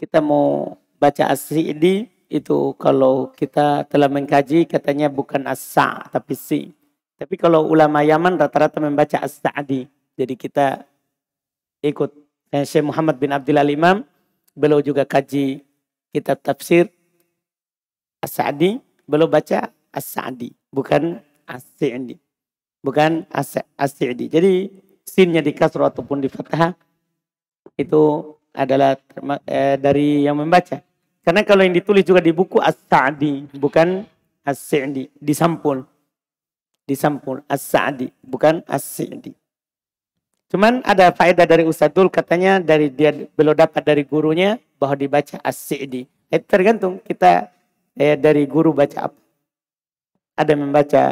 kita mau baca asli ini itu kalau kita telah mengkaji katanya bukan asa tapi si. Tapi kalau ulama Yaman rata-rata membaca as-sa'di. Jadi kita ikut dan Syekh Muhammad bin Al Imam beliau juga kaji kitab tafsir As-Sa'di, beliau baca As-Sa'di, bukan As-Sa'di. Bukan As-Sa'di. Jadi sinnya di kasro ataupun di fathah itu adalah eh, dari yang membaca. Karena kalau yang ditulis juga di buku As-Sa'di, bukan As-Sa'di, disampul. Disampul, As-Sa'di, bukan As-Sa'di. Cuman ada faedah dari Ustadzul katanya dari dia belum dapat dari gurunya bahwa dibaca As-Sa'di. Eh, tergantung kita eh, dari guru baca apa. Ada membaca,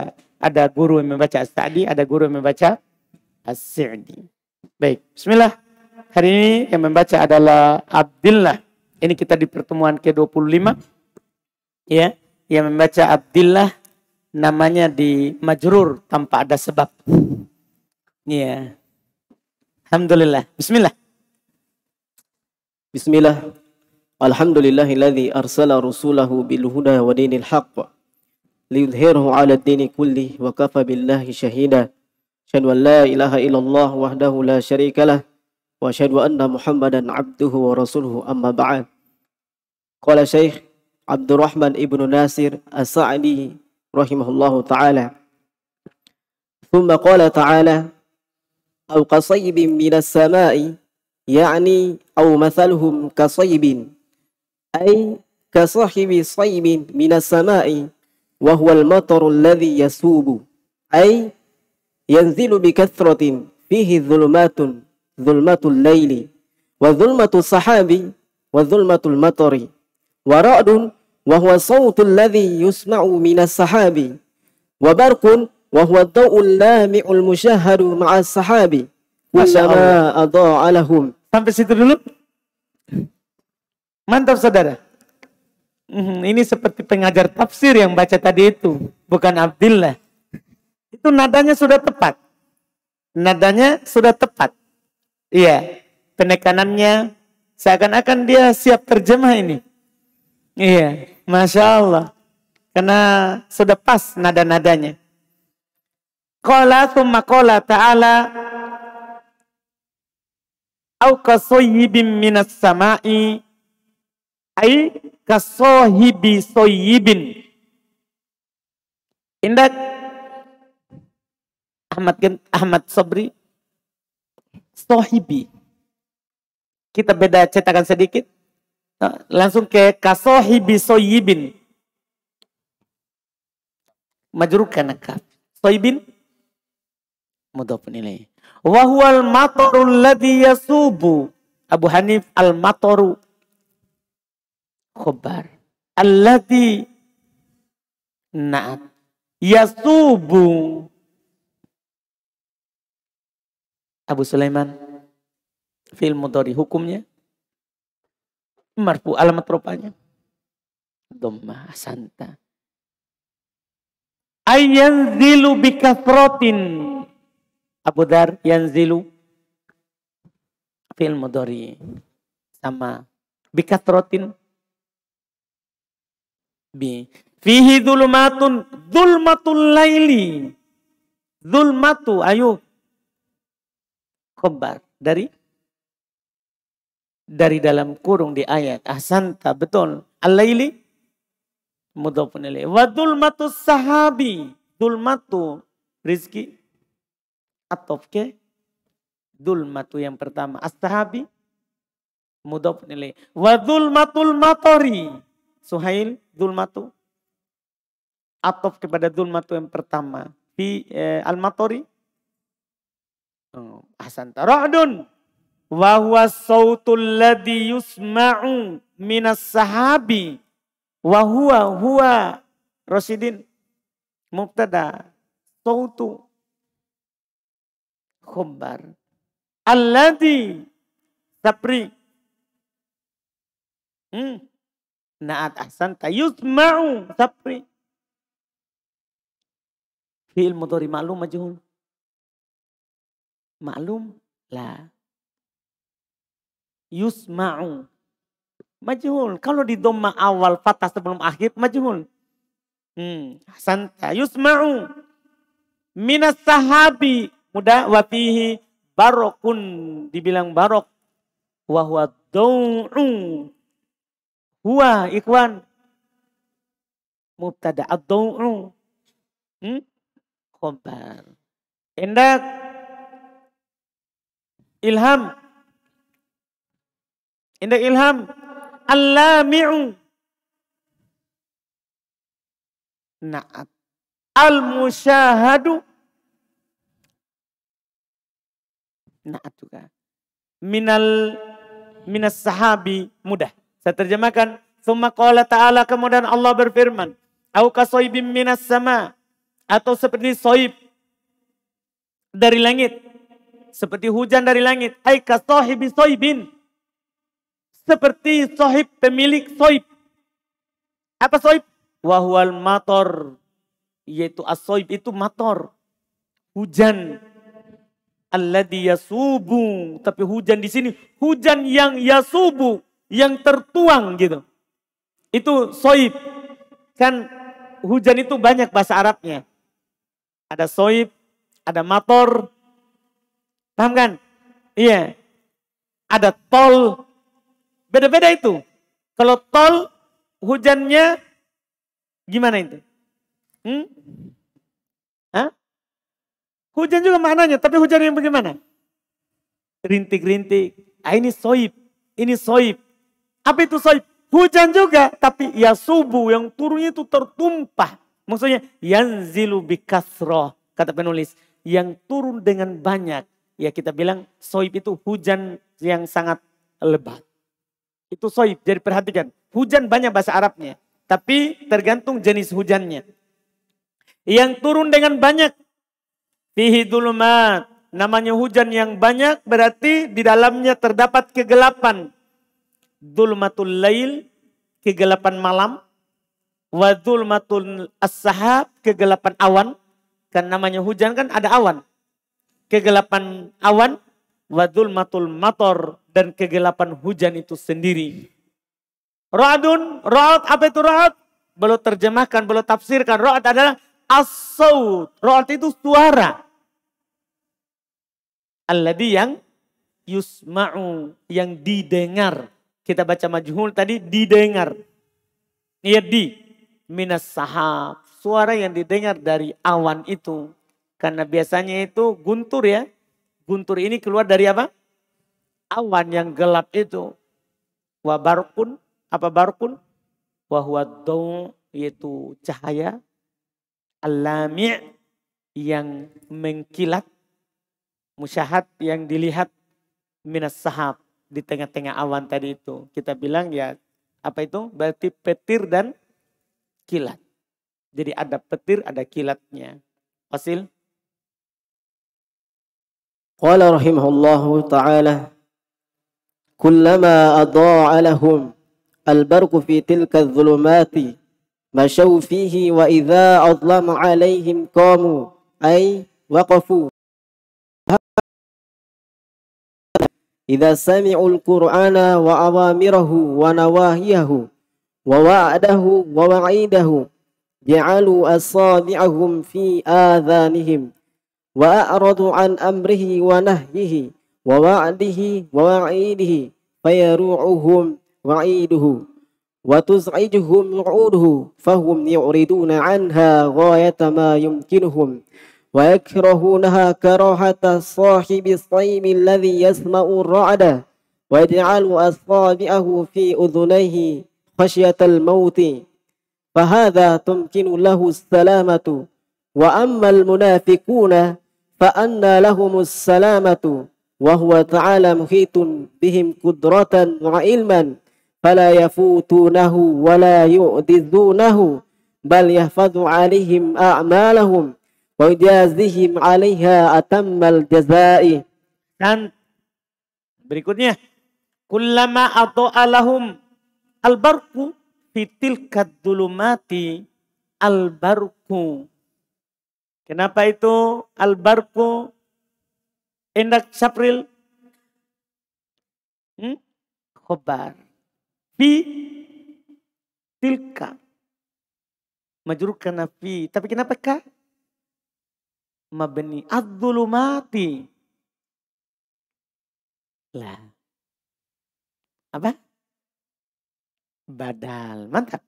ada guru yang membaca As-Sa'di, ada guru yang membaca As-Sa'di. Baik, bismillah. Hari ini yang membaca adalah Abdillah. Ini kita di pertemuan ke-25. Ya, yang membaca Abdillah namanya di majrur tanpa ada sebab. Ya. Alhamdulillah. Bismillah. Bismillah. Alhamdulillahilladzi arsala rasulahu bil huda wa dinil haqq liyudhhirahu 'ala ad-dini kulli wa kafa billahi shahida. Syahadu an la ilaha illallah wahdahu la syarikalah وأشهد أن محمدا عبده ورسوله أما بعد قال شيخ عبد الرحمن ابن ناصر السعدي رحمه الله تعالى ثم قال تعالى أو كصيب من السماء يعني أو مثلهم كصيب أي كصاحب صيب من السماء وهو المطر الذي يسوب أي ينزل بكثرة فيه ظلمات zulmatul laili wa zulmatul sahabi wa zulmatul matari wa ra'dun wa huwa sawtul ladhi yusma'u minas sahabi wa barqun wa huwa daw'ul lami'ul musyahadu ma'a sahabi wa sama lahum sampai situ dulu mantap saudara mhm, ini seperti pengajar tafsir yang baca tadi itu bukan Abdillah itu nadanya sudah tepat nadanya sudah tepat Iya, penekanannya seakan-akan dia siap terjemah ini. Iya, Masya Allah. Karena sudah pas nada-nadanya. Kola thumma kola ta'ala Au kasoyibim minas sama'i ay kasohibi soyibin Indak Ahmad Ahmad Sobri sohibi. Kita beda cetakan sedikit. Nah, langsung ke kasohibi Sohibin, Majurukan nakaf. Sohibin. Mudhafun penilai. Wahual matoru ladhi yasubu. Abu Hanif al matoru. Khobar. Alladhi naat. Yasubu Abu Sulaiman fil mudhari hukumnya marfu alamat rupanya dhamma asanta ayan zilu bikathrotin Abu Dar zilu fil mudhari sama bikathrotin bi fihi dhulmatun dhulmatul laili dhulmatu ayo kobar dari dari dalam kurung di ayat ahsanta betul alaili laili mudhafun ilaih wa dulmatu sahabi dulmatu rizki atof ke dulmatu yang pertama Ashabi sahabi mudhafun Wadul wa dulmatul matari suhail dulmatu atof kepada dulmatu yang pertama fi eh, al matari. Oh, ahsanta. Ra'dun. huwa sautul ladhi yusma'u minas sahabi. wa huwa. Rosidin. muktada Sautu. Khumbar. Alladhi. Sapri. Hmm. Naat ahsanta yusma'u sapri. Fi'il mudhari ma'lum majhul. Maklum lah. Yusma'u. Majhul. Kalau di doma awal fatah sebelum akhir majhul. Hmm, santa yusma'u minas sahabi muda wafihi barokun dibilang barok wahwa dau'u huwa ikhwan mubtada ad-dau'u hmm? khobar Endak ilham indak ilham allami'u na'at al-musyahadu na'at juga minal minas sahabi mudah saya terjemahkan summa qala ta'ala kemudian Allah berfirman au kasoibim minas sama atau seperti soib dari langit seperti hujan dari langit. Hai kasohibi soibin. Seperti sohib pemilik soib. Apa soib? Wahwal mator. Yaitu asoib itu mator. Hujan. Alladhi yasubu. Tapi hujan di sini. Hujan yang ya subuh, Yang tertuang gitu. Itu soib. Kan hujan itu banyak bahasa Arabnya. Ada soib, ada mator, Paham kan? Iya. Ada tol. Beda-beda itu. Kalau tol hujannya gimana itu? Hmm? Hah? Hujan juga maknanya, tapi hujan yang bagaimana? Rintik-rintik. Ah, ini soib, ini soib. Apa itu soib? Hujan juga, tapi ya subuh yang turunnya itu tertumpah. Maksudnya, yanzilu bikasroh, kata penulis. Yang turun dengan banyak ya kita bilang soib itu hujan yang sangat lebat. Itu soib, jadi perhatikan. Hujan banyak bahasa Arabnya, tapi tergantung jenis hujannya. Yang turun dengan banyak, fihi dulumat. Namanya hujan yang banyak berarti di dalamnya terdapat kegelapan. Dulmatul lail, kegelapan malam. Wa dulmatul as-sahab, kegelapan awan. Kan namanya hujan kan ada awan kegelapan awan, wadul matul mator, dan kegelapan hujan itu sendiri. Ra'dun, raad apa itu raad? Belum terjemahkan, belum tafsirkan. Raad adalah as-saut. Ra'at itu suara. Alladhi yang yusma'u, yang didengar. Kita baca majhul tadi, didengar. Niyad di, minas sahab. Suara yang didengar dari awan itu. Karena biasanya itu guntur ya. Guntur ini keluar dari apa? Awan yang gelap itu. Wabarkun, apa barkun? Wahuwa yaitu cahaya. Alami yang mengkilat. Musyahat yang dilihat minas sahab di tengah-tengah awan tadi itu. Kita bilang ya apa itu? Berarti petir dan kilat. Jadi ada petir, ada kilatnya. Hasil قال رحمه الله تعالى كلما أضاع لهم البرق في تلك الظلمات مشوا فيه وإذا أظلم عليهم قاموا أي وقفوا إذا سمعوا القرآن وأوامره ونواهيه ووعده ووعيده جعلوا أصابعهم في آذانهم وأعرض عن أمره ونهيه ووعده ووعيده فيروعهم وعيده وتزعجهم وعوده فهم يعرضون عنها غاية ما يمكنهم ويكرهونها كراهة صاحب الصيم الذي يسمع الرعد ويجعل أصابعه في أذنيه خشية الموت فهذا تمكن له السلامة وأما المنافقون فأنى لهم السلامة وهو تعالى محيط بهم قدرة وعلما فلا يفوتونه ولا يؤذونه بل يحفظ عليهم أعمالهم ويجازihim alaiha atammal jazai. Dan berikutnya kullama atau alahum albarku fitil kadulumati albarku Kenapa itu albarku endak sapril? Hmm? Khobar. Fi tilka. Majrur karena fi. Tapi kenapa ka? adzulu mati. Lah. Apa? Badal. Mantap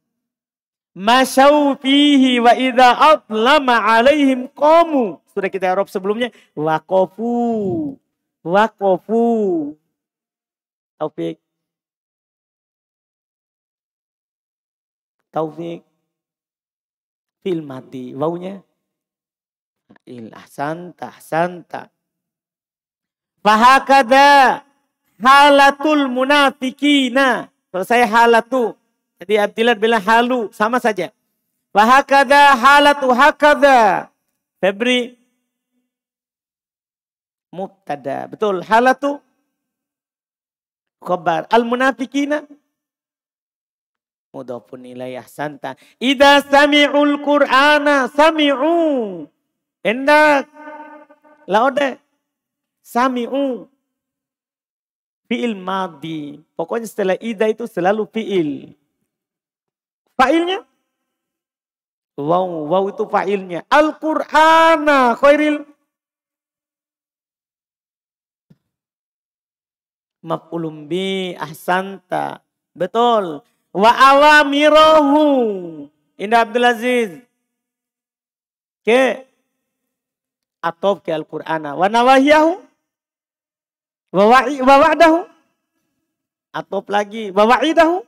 masau fihi wa idza atlama alaihim qamu. Sudah kita Arab sebelumnya waqafu. Waqafu. Taufik. Taufik. Fil mati. Waunya il ahsanta ahsanta. Fahakada halatul munafikina. Selesai halatul jadi Abdillah bilang halu, sama saja. Wahakada halatu hakada. Febri mubtada. Betul, halatu khabar. Al munafikina mudafun ilai ahsanta. Ida sami'ul qur'ana sami'u. Endak. laude. Sami'u. Fi'il madi. Pokoknya setelah ida itu selalu fi'il. Fa'ilnya? Wow, wow itu fa'ilnya. Al-Qur'ana khairil maf'ulum bi ahsanta. Betul. Wa awamirahu. Indah Abdul Aziz. Ke atau ke Al-Qur'ana. Wa nawahiyahu. Wa wa'dahu. Atof lagi. Wa wa'idahu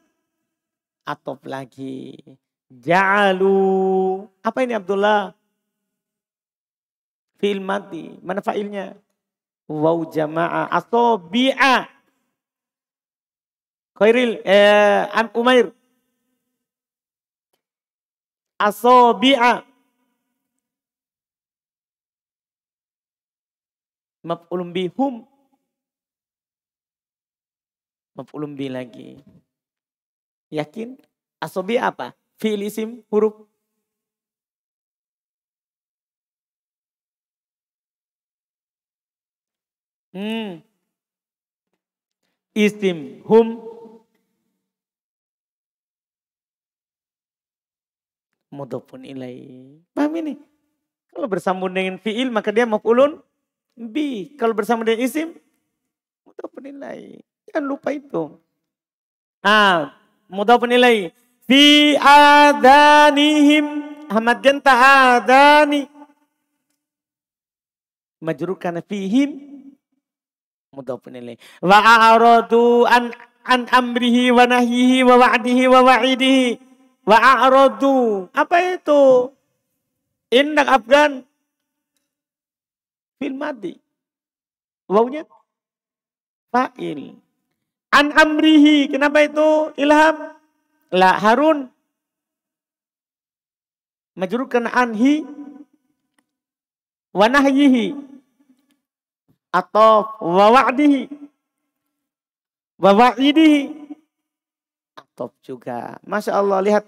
atop lagi. Ja'alu. Apa ini Abdullah? Fi'il mati. Mana fa'ilnya? Waw jamaah asobi'a. Khairil. Eh, An Umair. Asobi'a. Maf'ulum bihum. Maf'ulum bi lagi. Yakin? Asobi apa? Fi'il isim huruf Hmm. Isim hum mudhafun ilai. Paham ini? Kalau bersambung dengan fi'il maka dia maf'ulun bi. Kalau bersambung dengan isim mudhafun ilai. Jangan lupa itu. Ah, Mudah penilai fi adanihim hamad Janta adani majrur fihim mudah penilai wa a'radu an an amrihi wa nahyihi wa wa'dihi wa wa'idihi wa a'radu apa itu indak afgan fil madi wawnya fa'il An amrihi. Kenapa itu ilham? La Harun. Majrurkan anhi. Wanahyihi. Atau wawa'dihi. Wawa'idihi. Atau juga. Masya Allah lihat.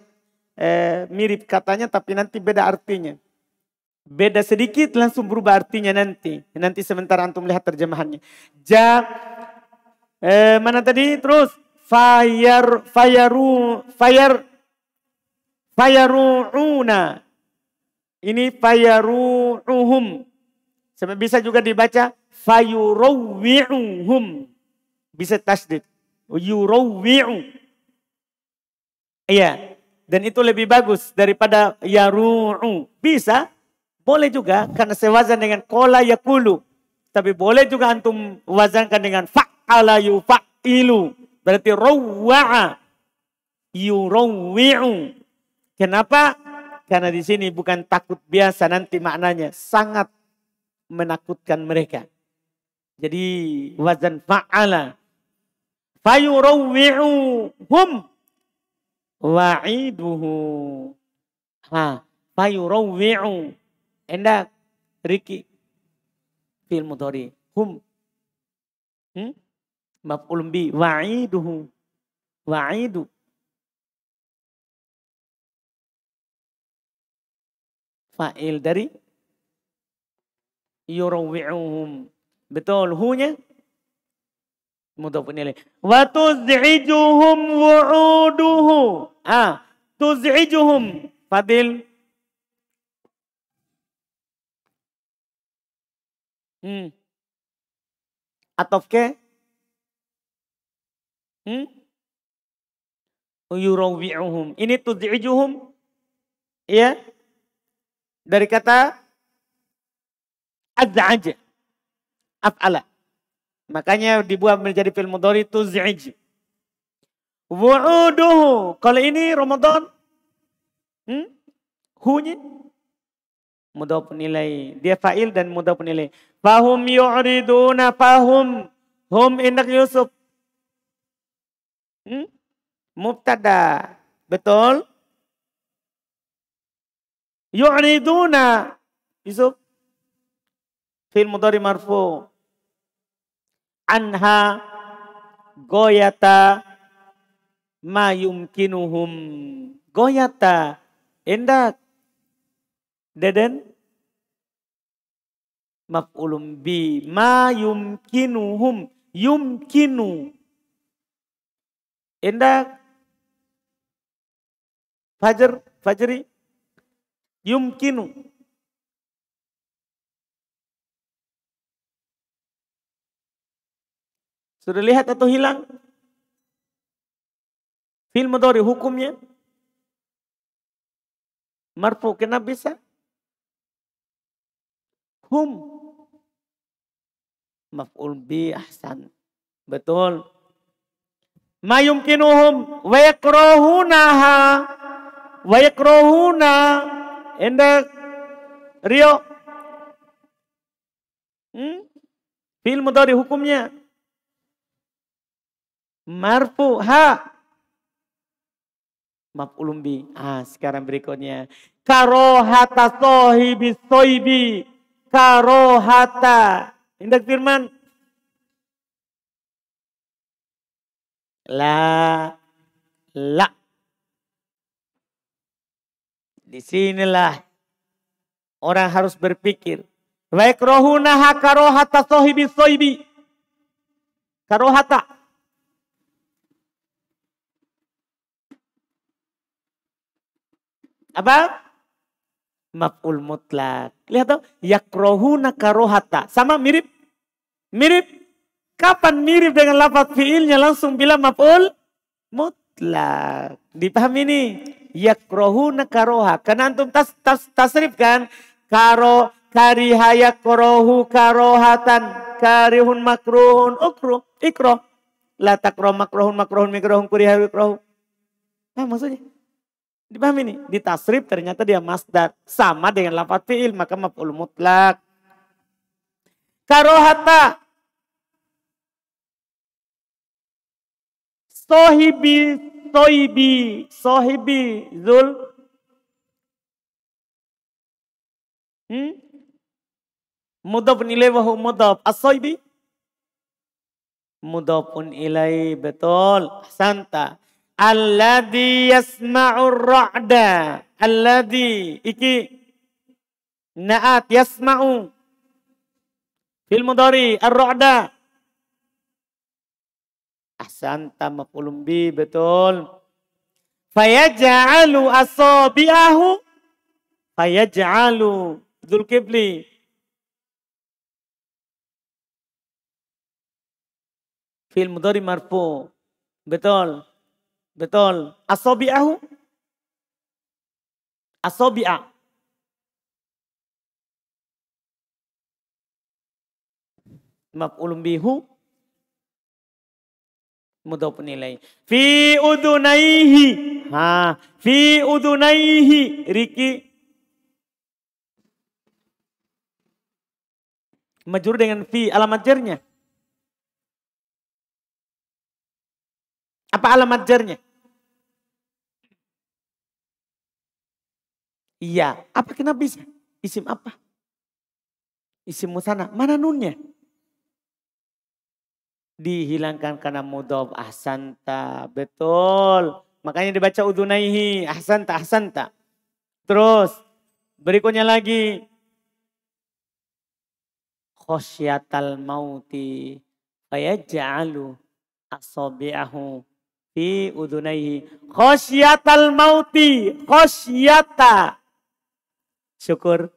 Eh, mirip katanya tapi nanti beda artinya beda sedikit langsung berubah artinya nanti. Nanti sebentar antum lihat terjemahannya. Ja eh, mana tadi terus fayar fayaru fayar fayaruuna ini fayaruuhum sampai bisa juga dibaca fayurawwi'uhum bisa tasdid yurawwi'u iya dan itu lebih bagus daripada yaru'u bisa boleh juga karena sewazan dengan kola yakulu tapi boleh juga antum wazankan dengan fa fa'ala yufa'ilu. Berarti rawwa'a yurawwi'u. Kenapa? Karena di sini bukan takut biasa nanti maknanya. Sangat menakutkan mereka. Jadi wazan fa'ala. hum wa'iduhu. Ha, fayurawwi'u. Endak, Riki, film motori. Hum. Hmm? maf'ulun bi wa'iduhu wa'idu fa'il dari yurawi'uhum betul hunya mudhafun ilaih wa tuz'ijuhum wu'uduhu ah tuz'ijuhum fadil hmm atau ke Hmm? Yurawi'uhum. Ini tud'ijuhum. Ya. Dari kata az'aj. Af'ala. Makanya dibuat menjadi film mudhari tudzi'j. Wu'uduhu. Kalau ini Ramadan. Hmm? Hunyi. Mudah penilai. Dia fa'il dan mudah penilai. Fahum yu'riduna fahum. Hum indak Yusuf. Hmm? Mubtada. Betul? Yu'riduna. Yusuf. Fil mudari marfu. Anha goyata ma yumkinuhum. Goyata. Endak Deden. Maf'ulum bi ma yumkinuhum. Yumkinu Indah Fajar Fajri yumkinu Sudah lihat atau hilang? Fil mudhari hukumnya marfu kenapa bisa? Hum maf'ul bi ahsan. Betul mayumkinuhum wa yakrahunaha wa yakrahuna inda the Rio hmm? film dari hukumnya marfu ha maf'ulun bi ah sekarang berikutnya karohata sohibi soibi karohata indah firman La. La. Disinilah orang harus berpikir. Baik rohunaha karohata sohibi sohibi. Karohata. Apa? Maf'ul mutlak. Lihat tuh. Yakrohuna karohata. Sama mirip. Mirip. Kapan mirip dengan lafat fiilnya langsung bilang maf'ul mutlak. Dipahami ini? Yakrohuna karoha. Karena antum tas, tas, tasrif kan? Karo kariha yakrohu karohatan. Karihun makruhun ukruh. Ikroh. La makrohun makrohun mikrohun kuriha mikrohun. Nah maksudnya? Dipahami ini? Di tasrif ternyata dia masdar. Sama dengan lafat fiil. Maka maf'ul mutlak. Karohata Sohibi Toibi Sohibi Zul hmm? Mudab nilewahu mudab as Mudabun ilai Betul Santa Alladhi yasma'ur ra'da Alladhi Iki Naat yasma'u Fil mudari Ar-ra'da Ahsanta maf'ulun bi betul. Fayaj'alu asabi'ahu fayaj'alu Zulkifli fil mudhari marfu. Betul. Betul. Asabi'ahu asabi'a. Maf'ulun bihu Mudah penilai. Fi udunaihi. Ha, fi udunaihi. Riki. Majur dengan fi alamat jernya. Apa alamat jernya? Iya. Apa kena bisa? Isim apa? Isim musana. Mana nunnya? dihilangkan karena mudhof ahsanta. Betul. Makanya dibaca udunaihi ahsanta ahsanta. Terus berikutnya lagi khosyatal mauti jalu asabi'ahu fi udunaihi khosyatal mauti khosyata syukur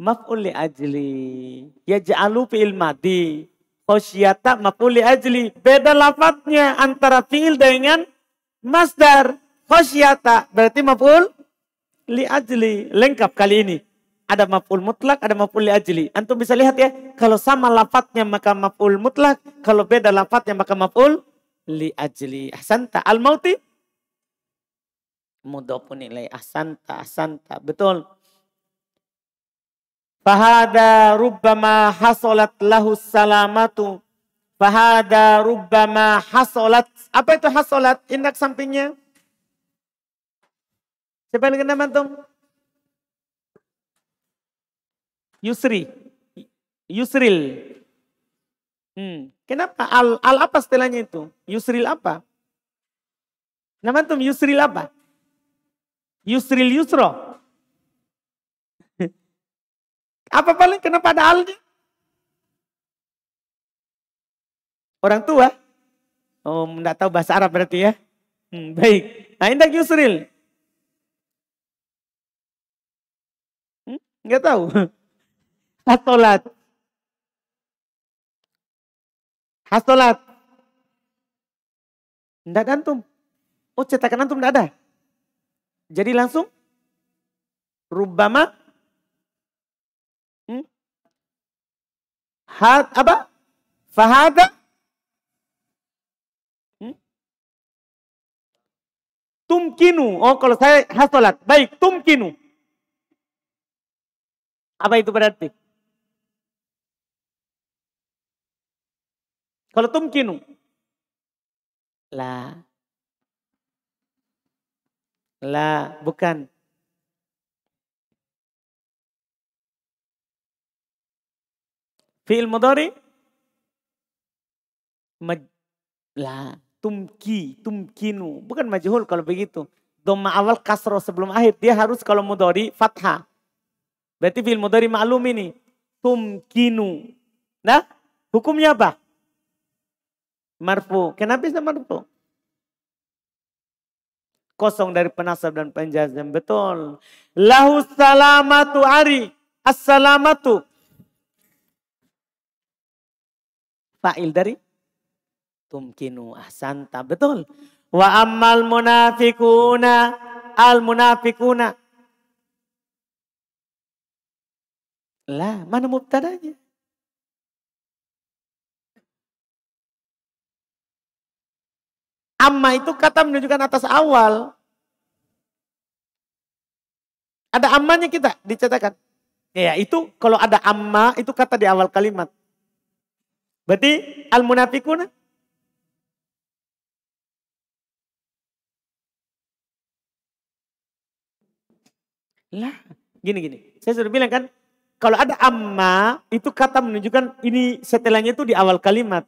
maf'ul li ajli. Yaj'alu fi'il madi. Khosyata maf'ul li ajli. Beda lafadznya antara fi'il dengan masdar. Khosyata berarti maf'ul li ajli. Lengkap kali ini. Ada maf'ul mutlak, ada maf'ul li ajli. Antum bisa lihat ya. Kalau sama lafadznya maka maf'ul mutlak. Kalau beda lafadznya maka maf'ul li ajli. Ahsanta al-mauti mudhafun ilai ahsanta ahsanta betul Fahada rubbama hasolat lahu salamatu. Fahada rubbama hasolat. Apa itu hasolat? Indak sampingnya. Siapa yang kenal mantum? Yusri. Yusril. Hmm. Kenapa? Al, al apa setelahnya itu? Yusril apa? Nama antum Yusril apa? Yusril Yusro. Apa paling kena pada padahalnya? Orang tua. Oh, enggak tahu bahasa Arab berarti ya. Hmm, baik. Nah, Indah Yusril. Hmm, enggak tahu. Hastolat. Hastolat. Enggak ada antum. Oh, cetakan antum enggak ada. Jadi langsung. Rubama had apa? Fahada hmm? Tumkinu. Oh, kalau saya hasolat. Baik, tumkinu. Apa itu berarti? Kalau tumkinu. lah lah bukan. Fi'il mudhari lah tumki, tumkinu. Bukan majhul kalau begitu. Doma awal kasro sebelum akhir. Dia harus kalau mudhari fathah. Berarti fi'il mudhari maklum ini. Tumkinu. Nah, hukumnya apa? Marfu. Kenapa bisa marfu? Kosong dari penasab dan penjazam. Betul. Lahu salamatu ari. Assalamatu. Fa'il dari tumkinu ahsanta. Betul. Wa ammal munafikuna al munafikuna. Lah, mana mubtadanya? Amma itu kata menunjukkan atas awal. Ada ammanya kita dicatatkan. Ya, itu kalau ada amma itu kata di awal kalimat. Berarti al-munafikuna Lah, gini-gini. Saya sudah bilang kan, kalau ada amma, itu kata menunjukkan ini setelahnya itu di awal kalimat.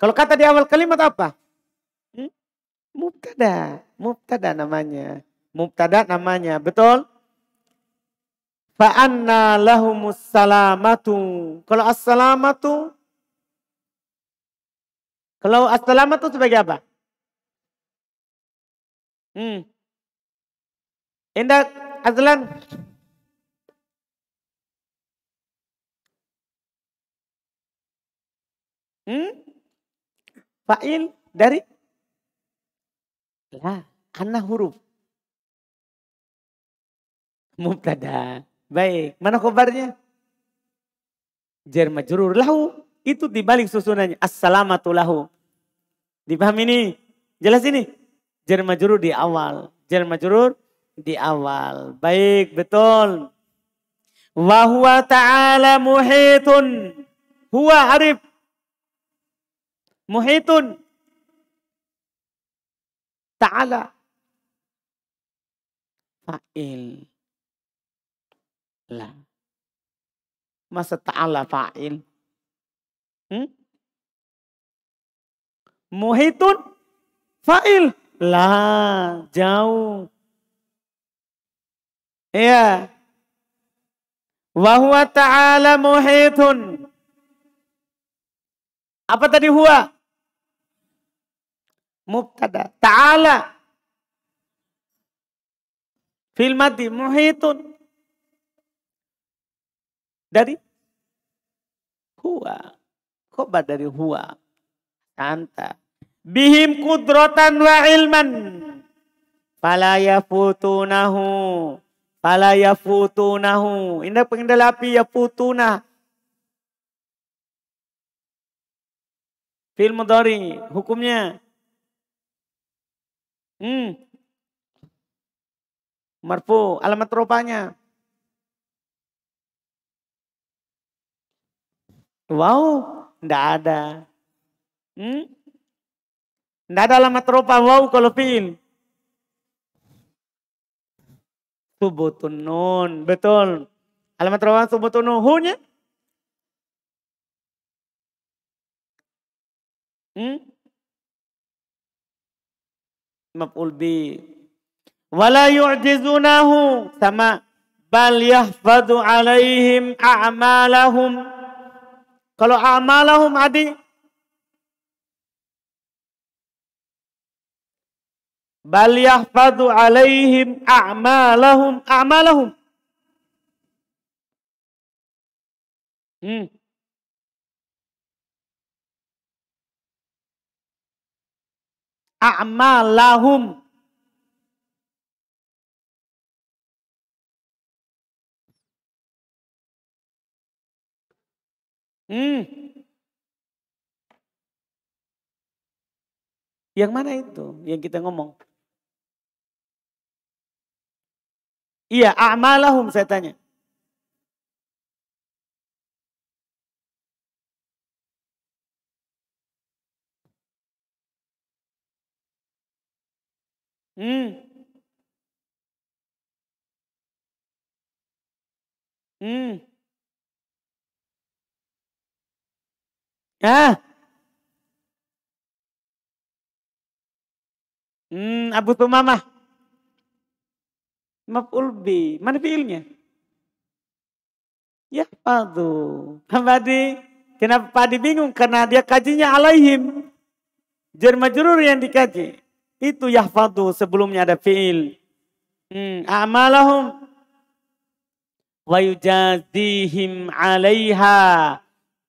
Kalau kata di awal kalimat apa? Hmm? Mubtada, mubtada namanya. Mubtada namanya, betul? anna lahumus salamatu. Kalau assalamatu, kalau assalamatu sebagai apa? Hmm. Indah, Azlan. Hmm? Fa'il dari? Lah, anak huruf. Mubtada. Baik, mana kabarnya Jerma jurur lahu. Itu dibalik susunannya. Assalamatu lahu. Dipaham ini? Jelas ini? Jerma jurur di awal. Jerma jurur di awal. Baik, betul. Wahuwa ta'ala muhitun. Huwa arif. Muhitun. Ta'ala. Fa'il. Lah. Masa ta'ala fa'il. Hmm? Muhitun fa'il. Lah jauh. Iya. Wahuwa ta'ala muhitun. Apa tadi huwa? Mubtada. Ta'ala. filmati mati muhitun dari hua. Khobar dari hua. Anta. Bihim kudrotan wa ilman. Fala yafutunahu. Fala yafutunahu. Indah pengendal api Putuna, film dari Hukumnya. Hmm. Marfu. Alamat rupanya. Wow, ndak ada. Hmm? Ndak ada alamat ropa wow kalau pin. Subutun nun, betul. Alamat ropa subutun nun, hunya. Hmm? Maf'ul bi. Wala yu'jizunahu sama bal yahfadu alaihim a'malahum. Kalau amalahum adi bal yahfadu alaihim a'malahum a'malahum. Hmm. A'malahum Hmm. Yang mana itu yang kita ngomong? Iya, amalahum saya tanya. Hmm. Hmm. Ya. Hmm, Abu Tumamah. Maf'ul bi. Mana fiilnya? Ya, padu. Kenapa Padi bingung? Karena dia kajinya alaihim. jermajurur yang dikaji. Itu yahfadu sebelumnya ada fiil. Hmm, amalahum wa yujazihim alaiha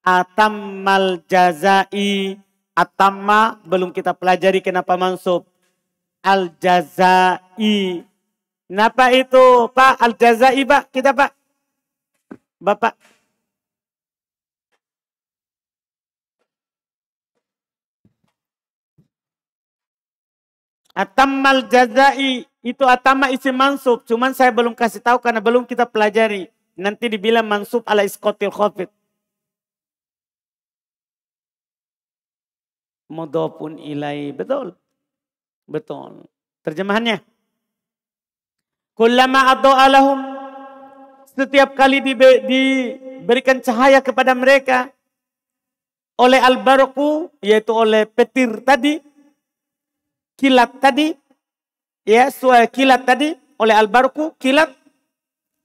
atammal jazai atamma belum kita pelajari kenapa mansub al jazai kenapa itu Pak al jazai Pak kita Pak Bapak Atammal jazai itu atama isi mansub. Cuman saya belum kasih tahu karena belum kita pelajari. Nanti dibilang mansub ala iskotil khofid. mudhafun ilai. Betul. Betul. Terjemahannya. Kullama adha'a setiap kali diberikan cahaya kepada mereka oleh al baruku yaitu oleh petir tadi kilat tadi ya suai kilat tadi oleh al baruku kilat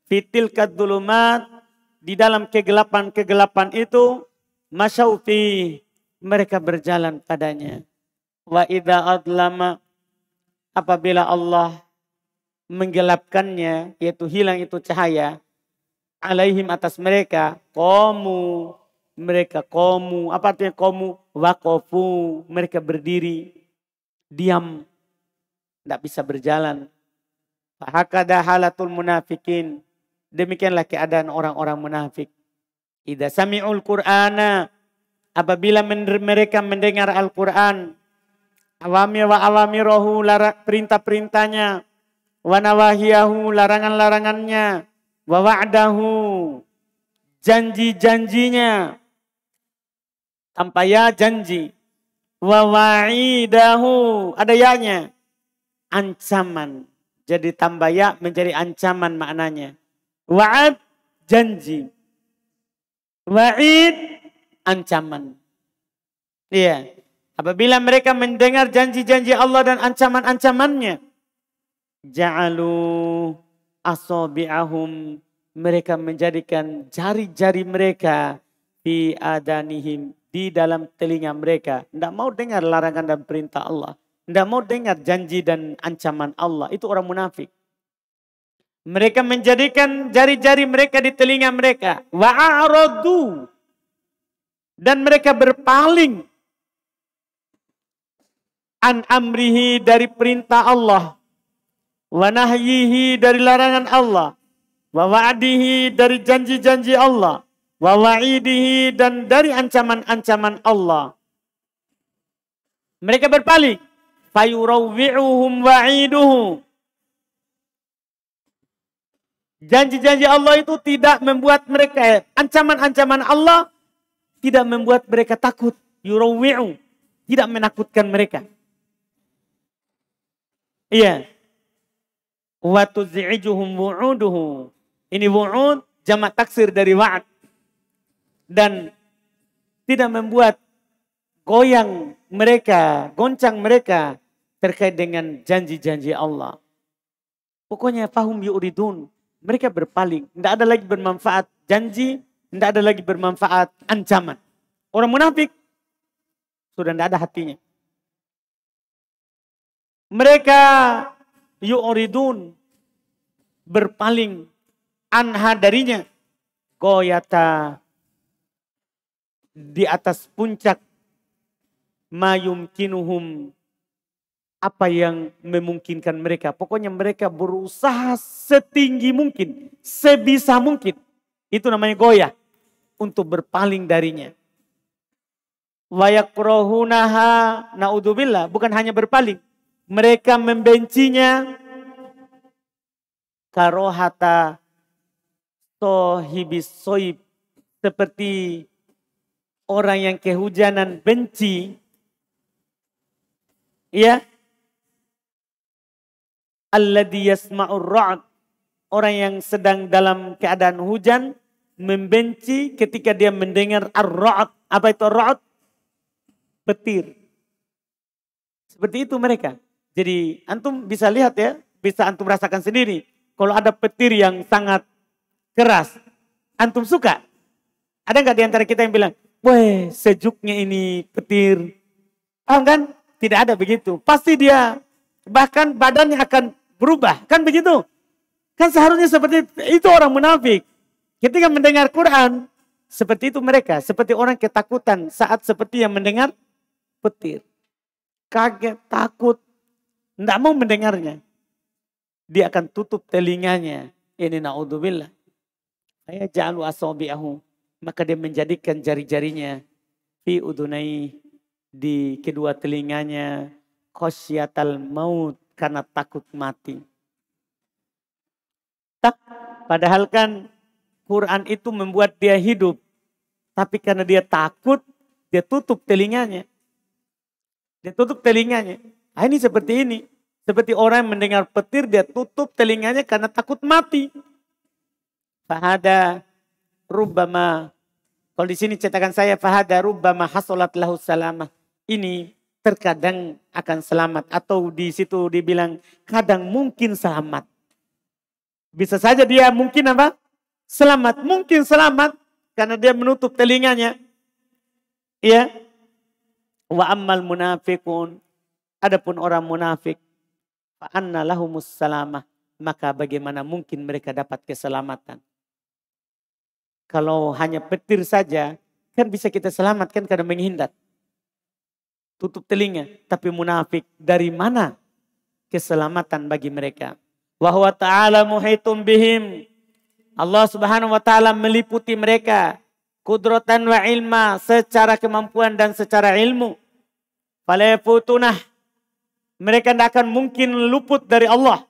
fitil kadulumat di dalam kegelapan-kegelapan itu masyaufi mereka berjalan padanya. Wa idha adlama apabila Allah menggelapkannya yaitu hilang itu cahaya alaihim atas mereka komu mereka komu apa artinya komu wakofu mereka berdiri diam tidak bisa berjalan Fahakada halatul munafikin demikianlah keadaan orang-orang munafik Ida sami'ul qur'ana Apabila mereka mendengar Al-Quran, awami wa awami rohu perintah-perintahnya, wa nawahiyahu larangan-larangannya, wa wa'dahu janji-janjinya, tanpa ya janji, wa wa'idahu ada ya-nya, ancaman. Jadi tambah ya menjadi ancaman maknanya. Wa'ad janji. Wa'id ancaman. Iya. Apabila mereka mendengar janji-janji Allah dan ancaman-ancamannya, ja'alu asabi'ahum mereka menjadikan jari-jari mereka fi adanihim di dalam telinga mereka. Tidak mau dengar larangan dan perintah Allah. Tidak mau dengar janji dan ancaman Allah. Itu orang munafik. Mereka menjadikan jari-jari mereka di telinga mereka. Wa'aradu dan mereka berpaling an amrihi dari perintah Allah wa nahyihi dari larangan Allah wa wa'dihi dari janji-janji Allah wa wa'idihi dan dari ancaman-ancaman Allah mereka berpaling fayurawwi'uhum wa'iduhu janji-janji Allah itu tidak membuat mereka eh, ancaman-ancaman Allah tidak membuat mereka takut. Yurawi'u, tidak menakutkan mereka. Iya. watuziijuhum Ini wu'ud jamak taksir dari wa'ad. Dan tidak membuat goyang mereka, goncang mereka terkait dengan janji-janji Allah. Pokoknya fahum yuridun. Mereka berpaling. Tidak ada lagi bermanfaat janji tidak ada lagi bermanfaat ancaman. Orang munafik sudah tidak ada hatinya. Mereka yu'ridun berpaling anha darinya. Koyata di atas puncak kinuhum apa yang memungkinkan mereka. Pokoknya mereka berusaha setinggi mungkin, sebisa mungkin itu namanya goyah untuk berpaling darinya. Wayakrohunaha naudzubillah bukan hanya berpaling, mereka membencinya karohata tohibis soib seperti orang yang kehujanan benci ya alladhi yasma'ur ra'd orang yang sedang dalam keadaan hujan membenci ketika dia mendengar ar Apa itu ar Petir. Seperti itu mereka. Jadi antum bisa lihat ya, bisa antum rasakan sendiri. Kalau ada petir yang sangat keras, antum suka? Ada nggak di antara kita yang bilang, weh sejuknya ini petir. Paham kan? Tidak ada begitu. Pasti dia bahkan badannya akan berubah. Kan begitu? Kan seharusnya seperti itu orang munafik. Ketika mendengar Quran, seperti itu mereka. Seperti orang ketakutan saat seperti yang mendengar petir. Kaget, takut. Tidak mau mendengarnya. Dia akan tutup telinganya. Ini na'udzubillah. Saya jalu asobi'ahu. Maka dia menjadikan jari-jarinya fi udunai di kedua telinganya khosyatal maut karena takut mati tak padahal kan Quran itu membuat dia hidup tapi karena dia takut dia tutup telinganya dia tutup telinganya ah, ini seperti ini seperti orang yang mendengar petir dia tutup telinganya karena takut mati fahada rubbama kalau di sini cetakan saya fahada rubbama hasolat lahus salama ini terkadang akan selamat atau di situ dibilang kadang mungkin selamat bisa saja dia mungkin apa? Selamat, mungkin selamat karena dia menutup telinganya. Iya. Wa ammal munafikun. Adapun orang munafik, fa anna lahumus salamah. Maka bagaimana mungkin mereka dapat keselamatan? Kalau hanya petir saja, kan bisa kita selamatkan karena menghindar. Tutup telinga, tapi munafik dari mana keselamatan bagi mereka? Wa ta'ala muhitum bihim. Allah subhanahu wa ta'ala meliputi mereka. Kudratan wa ilma secara kemampuan dan secara ilmu. Falayafutunah. Mereka tidak akan mungkin luput dari Allah.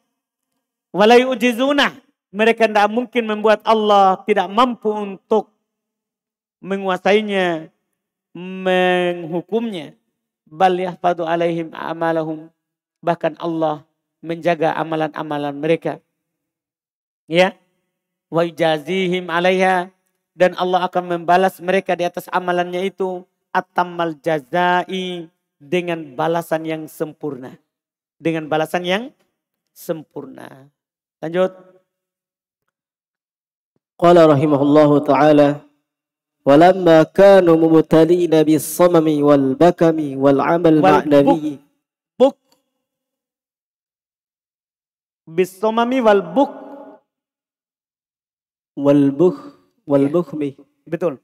Walayujizunah. Mereka tidak mungkin membuat Allah tidak mampu untuk menguasainya, menghukumnya. Bal yahfadu alaihim amalahum. Bahkan Allah menjaga amalan-amalan mereka. Ya. Wa jazihim 'alaiha dan Allah akan membalas mereka di atas amalannya itu atamal tammal jazai dengan balasan yang sempurna. Dengan balasan yang sempurna. Lanjut. Qala rahimahullahu taala ولما كانوا مبتلين بالصمم والبكم والعمل المعنوي بالصمم والبخ والبخ والبخم betul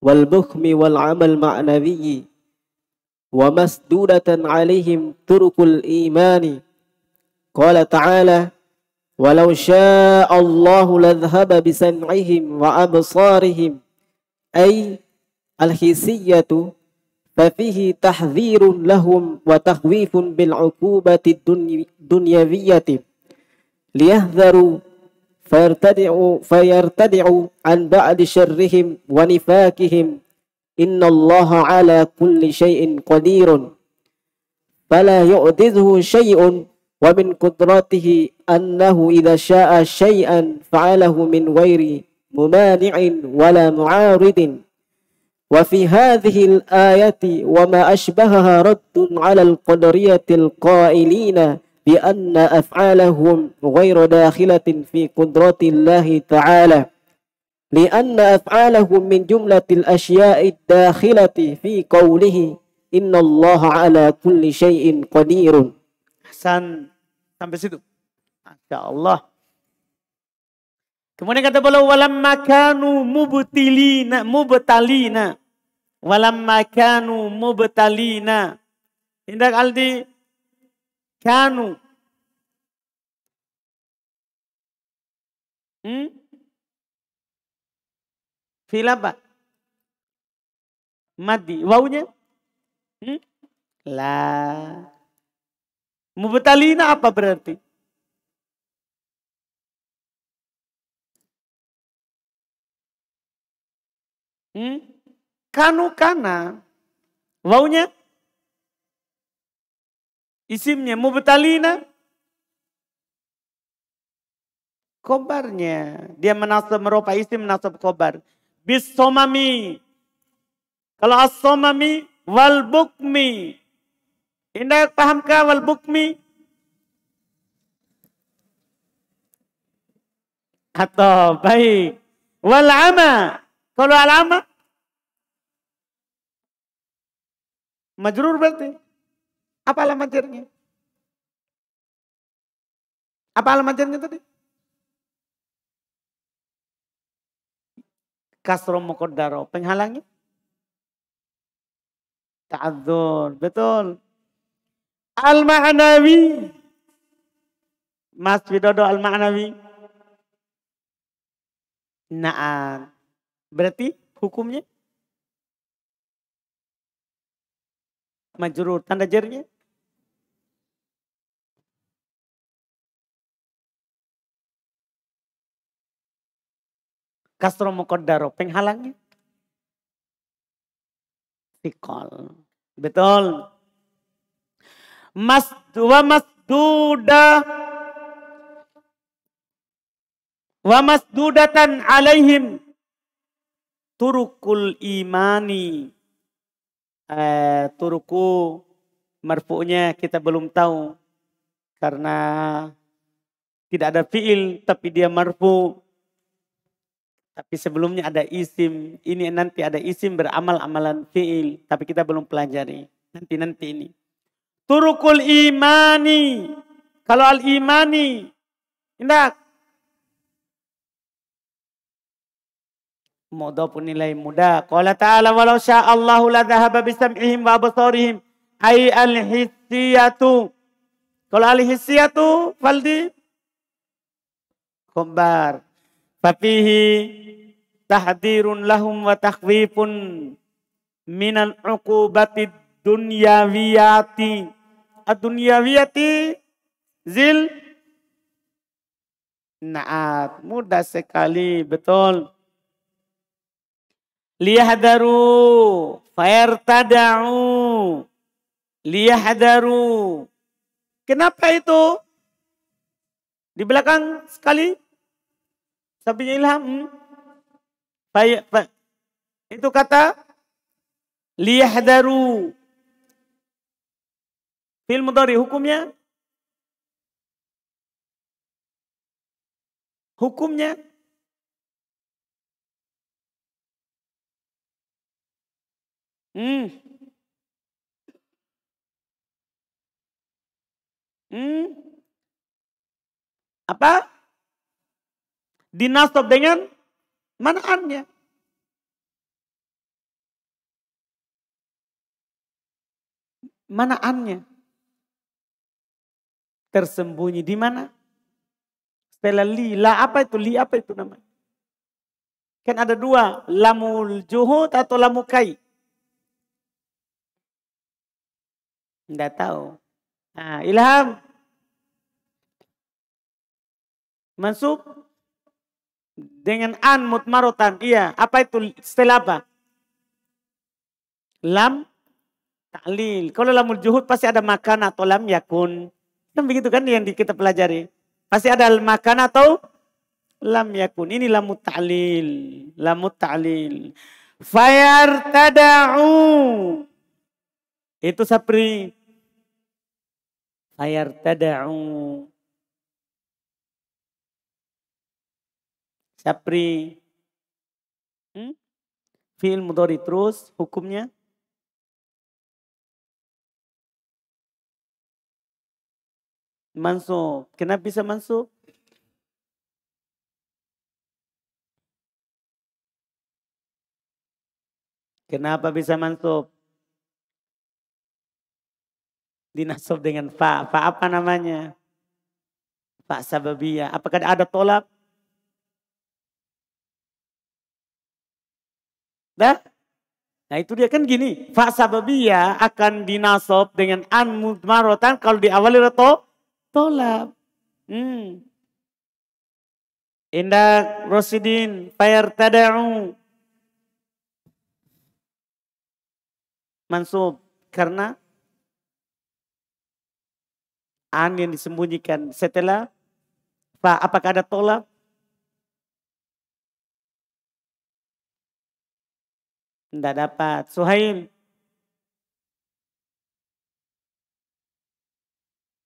والبخم والعمل معنوي ومسدودة عليهم ترك الإيمان قال تعالى ولو شاء الله لذهب بسمعهم وأبصارهم أي الحسية ففيه تحذير لهم وتخويف بالعقوبة الدنيوية ليهذروا فيرتدعوا فيرتدعوا عن بعد شرهم ونفاكهم إن الله على كل شيء قدير فلا يؤذيه شيء ومن قدرته أنه إذا شاء شيئا فعله من غير ممانع ولا معارض وفي هذه الآية وما أشبهها رد على القدرية القائلين بأن أفعالهم غير داخلة في قدرة الله تعالى لأن أفعالهم من جملة الأشياء الداخلة في قوله إن الله على كل شيء قدير حسن sampai situ Masya Kemudian kata beliau walamma kanu mubtilina mubtalina walamma kanu mubtalina Indah Aldi kanu hmm? Fil apa? Mati. Waunya? Hmm? La. Mubtalina apa berarti? Hmm? Kanu kana. Waunya? Isimnya mubtalina. Kobarnya. Dia menasab merupa isim menasab kobar. Bisomami. Kalau asomami wal bukmi. Indah pahamkah wal bukmi? Atau baik. Wal ama. Kalau alama, ama. Majrur berarti. Apa jaringnya? Apa jaringnya tadi? Kasro mokodaro, penghalangnya? Ta'adzur, betul. Al-Ma'nawi. Mas Widodo Al-Ma'nawi. Naam. Berarti hukumnya? Majrur, tanda jernya? Kasro mukodaro, penghalangnya. Tikol. Betul. Mas mas duda wa dudatan alaihim turukul imani eh, turuku marfu'nya kita belum tahu karena tidak ada fiil tapi dia marfu tapi sebelumnya ada isim, ini nanti ada isim beramal amalan fi'il. Tapi kita belum pelajari. Nanti-nanti ini. Turukul imani. Kalau al-imani. Indah. pun nilai muda. Kala ta'ala walau sya'allahu la zahaba bisam'ihim wa abasarihim. Ay al-hissiyatu. Kalau al-hissiyatu, Faldi. kumbar, Fafihi tahdirun lahum wa takhwifun minal uqubati dunyawiyati ad-dunyawiyati zil naat mudah sekali betul liyahdaru fayartada'u liyahdaru kenapa itu di belakang sekali Sabi ilham itu kata liyahdaru. film mudhari hukumnya hukumnya Hmm. Hmm. Apa? dinasab dengan manaannya amnya? Tersembunyi di mana? Setelah li, la apa itu? Li apa itu namanya? Kan ada dua, lamul juhud atau lamukai. Tidak tahu. Nah, ilham. masuk dengan an mutmarotan. Iya. Apa itu? Istilah apa? Lam taklil. Kalau lamul juhud pasti ada makan atau lam yakun. Kan begitu kan yang kita pelajari. Pasti ada makan atau lam yakun. Ini lamut ta'lil. Lamut ta'lil. Fayar tada'u. Itu sapri. Fayar tada'u. Syapri. Hmm? Fi'il mudhari terus hukumnya? Mansub. Kenapa bisa mansub? Kenapa bisa mansub? Dinasub dengan fa. Fa apa namanya? Fa sababiyah. Apakah ada tolak? Nah, nah itu dia kan gini. Fa sababiyah akan dinasob dengan an mudmarotan kalau diawali roto tolab. Hmm. Indah rosidin fayar tada'u. Mansub. Karena an yang disembunyikan setelah Pak, apakah ada tolak? Tidak dapat. Suhail.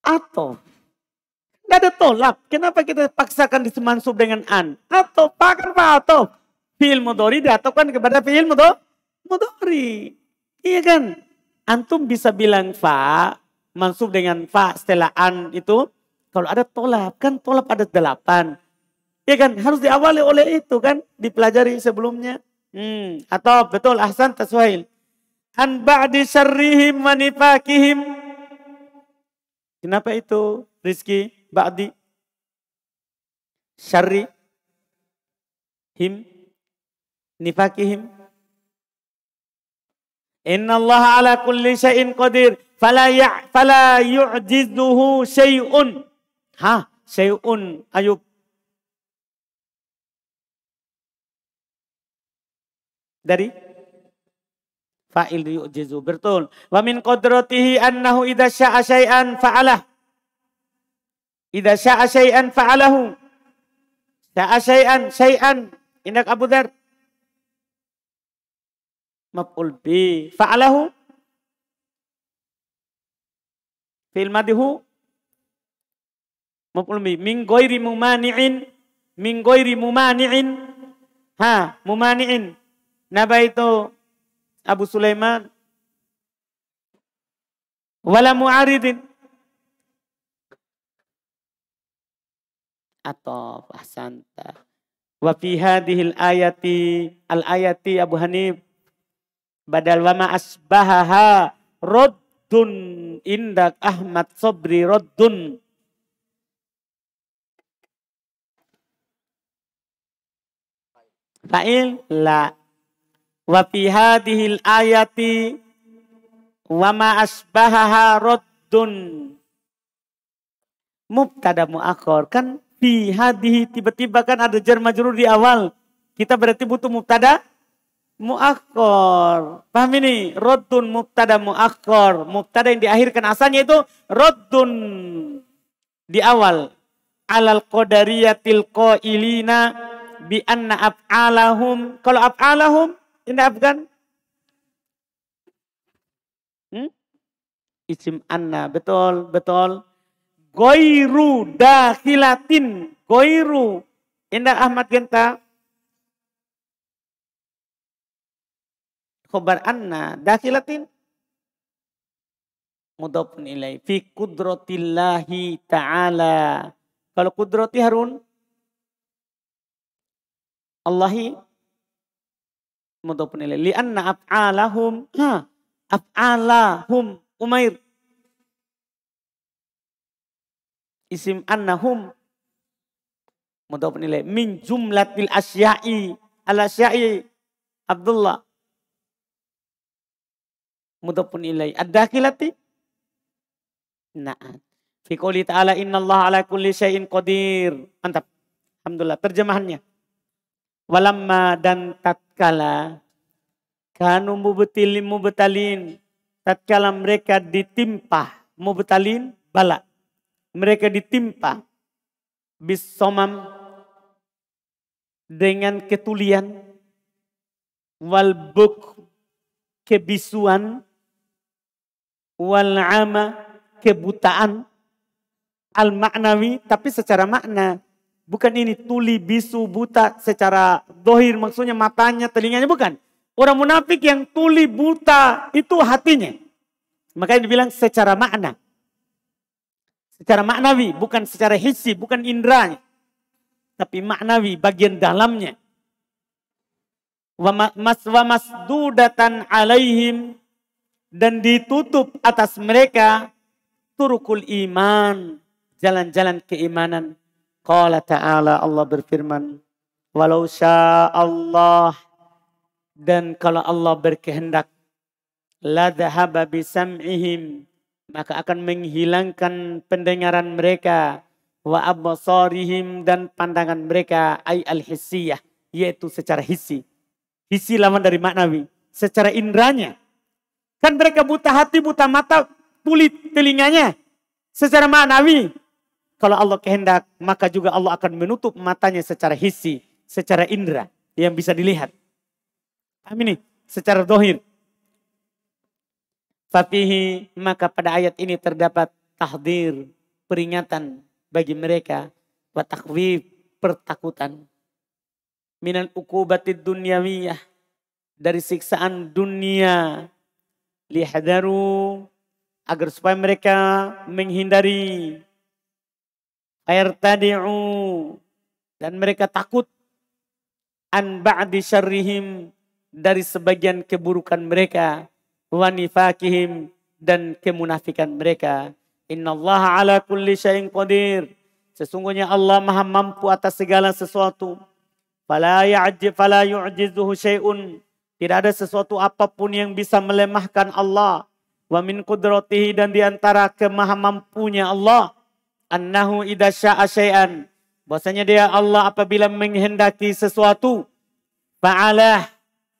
Atau. Tidak ada tolak. Kenapa kita paksakan disemansub dengan an? Atau pakar pak atau. Fi'il mudori diatokkan kepada fi'il mudori. Iya kan? Antum bisa bilang fa, mansub dengan fa setelah an itu. Kalau ada tolak kan tolak pada delapan. Iya kan? Harus diawali oleh itu kan? Dipelajari sebelumnya. Hmm, atau betul ahsan taswail. An ba'di syarrihim manifakihim. Kenapa itu rizki ba'di? Syarri him nifakihim. Inna Allah ala kulli syai'in qadir. Fala, ya, fala yu'jizuhu syai'un. Ha, syai'un. Ayub Dari fa'il yu'jizu. Betul. Wa min qadratihi annahu idza syaa syai'an fa'alah. Idza syaa syai'an fa'alahu. Syaa syai'an syai'an indak Abu dar Maf'ul bi fa'alahu. Fi'il madihu maf'ul bi min ghairi mumani'in min ghairi mumani'in ha mumani'in itu Abu Sulaiman wala mu'aridin atau ahsanta wa fi hadhil ayati al ayati Abu Hanif badal wa ma asbahaha raddun indak Ahmad Sobri roddun fa'il la wa fi hadhil ayati wa ma asbahaha raddun mubtada muakhar kan fi hadhihi tiba-tiba kan ada jar majrur di awal kita berarti butuh mubtada muakhar paham ini raddun mubtada muakhar mubtada yang diakhirkan asalnya itu raddun di awal alal qadariyatil qailina bi anna af'alahum kalau af'alahum in kan? Hmm? Isim anna, betul, betul. Goiru dahilatin, goiru. Indah Ahmad Genta. Khobar anna dahilatin. Mudah ilai. Fi kudrotillahi ta'ala. Kalau kudroti Harun. Allahi untuk penilai. Lianna af'alahum. Ha. Af'alahum. Umair. Isim annahum. Untuk penilai. Min jumlatil asya'i. Al-asya'i. Abdullah. mudah penilai ad kilati, Na'at. Fi qouli ta'ala inna Allah ala kulli syai'in qadir. Mantap. Alhamdulillah. Terjemahannya. Walamma dan tat tatkala kanu mubetilin mubetalin tatkala mereka ditimpa mubetalin bala mereka ditimpa bisomam dengan ketulian walbuk kebisuan walama kebutaan al maknawi tapi secara makna Bukan ini tuli, bisu, buta secara dohir. Maksudnya matanya, telinganya. Bukan. Orang munafik yang tuli, buta itu hatinya. Makanya dibilang secara makna. Secara maknawi, bukan secara hissi, bukan indranya. Tapi maknawi bagian dalamnya. Wamas wamasdudatan alaihim dan ditutup atas mereka turukul iman, jalan-jalan keimanan. Qala ta'ala Allah berfirman, walau Allah dan kalau Allah berkehendak la dhahaba bisam'ihim maka akan menghilangkan pendengaran mereka wa absarihim dan pandangan mereka ay al hissiyah yaitu secara hisi. Hisi laman dari maknawi, secara indranya. Kan mereka buta hati, buta mata, kulit telinganya secara maknawi kalau Allah kehendak, maka juga Allah akan menutup matanya secara hisi, secara indera yang bisa dilihat. Amin nih, secara dohir. Fafihi, maka pada ayat ini terdapat tahdir, peringatan bagi mereka. Wa pertakutan, pertakutan. Minan ukubatid duniawiyah, Dari siksaan dunia. Lihadaru, agar supaya mereka menghindari tadiu Dan mereka takut. An ba'di syarrihim. Dari sebagian keburukan mereka. Wa nifakihim. Dan kemunafikan mereka. Inna Allah ala kulli syai'in qadir. Sesungguhnya Allah maha mampu atas segala sesuatu. Fala ya'jib fala yu'jizuhu syai'un. Tidak ada sesuatu apapun yang bisa melemahkan Allah. Wa min qudratihi dan diantara kemahamampunya Allah annahu idza syaa'a syai'an bahwasanya dia Allah apabila menghendaki sesuatu fa'alah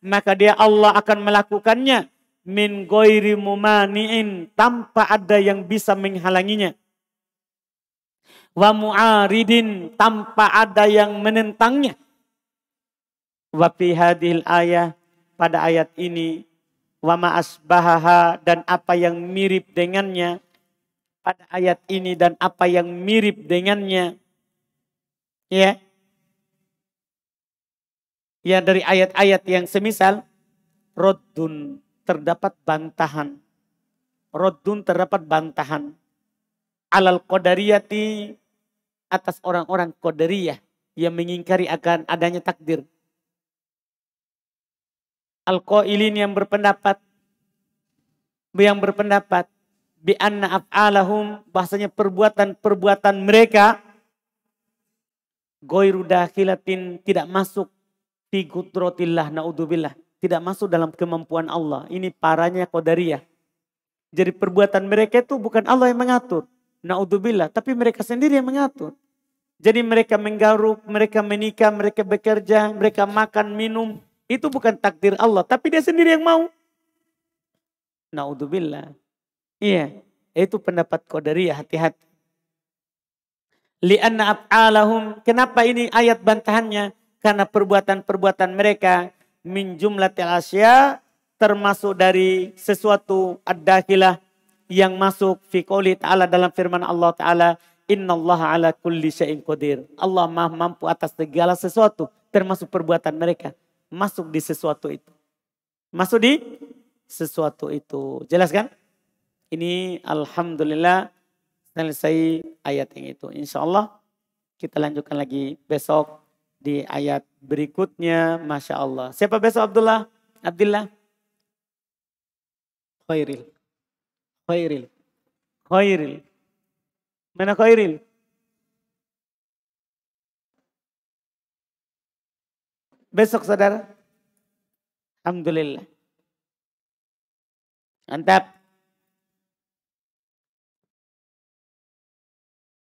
maka dia Allah akan melakukannya min ghairi mumani'in tanpa ada yang bisa menghalanginya wa mu'aridin tanpa ada yang menentangnya wa fi hadhil ayah pada ayat ini wa ma asbahaha dan apa yang mirip dengannya pada ayat ini dan apa yang mirip dengannya. Ya. Ya dari ayat-ayat yang semisal Rodun terdapat bantahan. Rodun terdapat bantahan. Alal qadariyati atas orang-orang qadariyah yang mengingkari akan adanya takdir. Al-Qailin yang berpendapat yang berpendapat bi anna af'alahum bahasanya perbuatan-perbuatan mereka goiru dakhilatin tidak masuk fi qudratillah naudzubillah tidak masuk dalam kemampuan Allah ini paranya qadariyah jadi perbuatan mereka itu bukan Allah yang mengatur naudzubillah tapi mereka sendiri yang mengatur jadi mereka menggaruk mereka menikah mereka bekerja mereka makan minum itu bukan takdir Allah tapi dia sendiri yang mau naudzubillah Iya, itu pendapat Qadariyah, hati-hati. Lianna af'alahum, kenapa ini ayat bantahannya? Karena perbuatan-perbuatan mereka min jumlatil asya termasuk dari sesuatu ad-dakhilah yang masuk fi Allah dalam firman Allah ta'ala innallaha ala kulli syai'in qadir. Allah mah mampu atas segala sesuatu termasuk perbuatan mereka masuk di sesuatu itu. Masuk di sesuatu itu. Jelas kan? Ini Alhamdulillah selesai ayat yang itu. Insya Allah kita lanjutkan lagi besok di ayat berikutnya. Masya Allah. Siapa besok Abdullah? Abdullah? Khairil. Khairil. Khairil. Mana Khairil? Besok saudara. Alhamdulillah. Mantap.